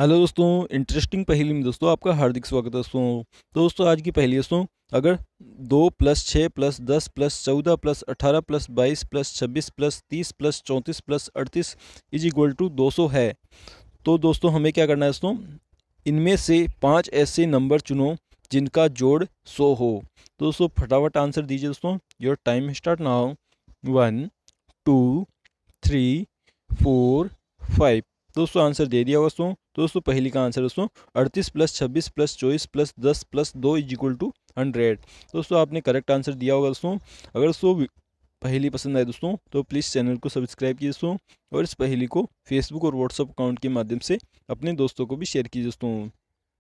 hello दोस्तों interesting पहेली में दोस्तों आपका हार्दिक स्वागत है दोस्तों तो दोस्तों आज की पहेली दोस्तों अगर दो प्लस छः प्लस दस प्लस चौदह प्लस अठारह प्लस बाईस प्लस छब्बीस प्लस तीस प्लस चौंतीस प्लस अड़तीस इज इक्वल टू दो सौ है तो दोस्तों हमें क्या करना है दोस्तों इनमें से पाँच ऐसे नंबर चुनो जिनका जोड़ सौ हो तो दोस्तों फटाफट आंसर दीजिए दोस्तों your time start now one two three four five दोस्तों आंसर दे दिया दोस्तों दोस्तों पहली का आंसर दोस्तों अड़तीस प्लस छब्बीस प्लस चौबीस प्लस दस प्लस दो इज इक्वल टू हंड्रेड दोस्तों आपने करेक्ट आंसर दिया होगा दोस्तों अगर दोस्तों पहली पसंद आए दोस्तों तो प्लीज़ चैनल को सब्सक्राइब कीजिए दोस्तों और इस पहली को फेसबुक और व्हाट्सअप अकाउंट के माध्यम से अपने दोस्तों को भी शेयर कीजिए दोस्तों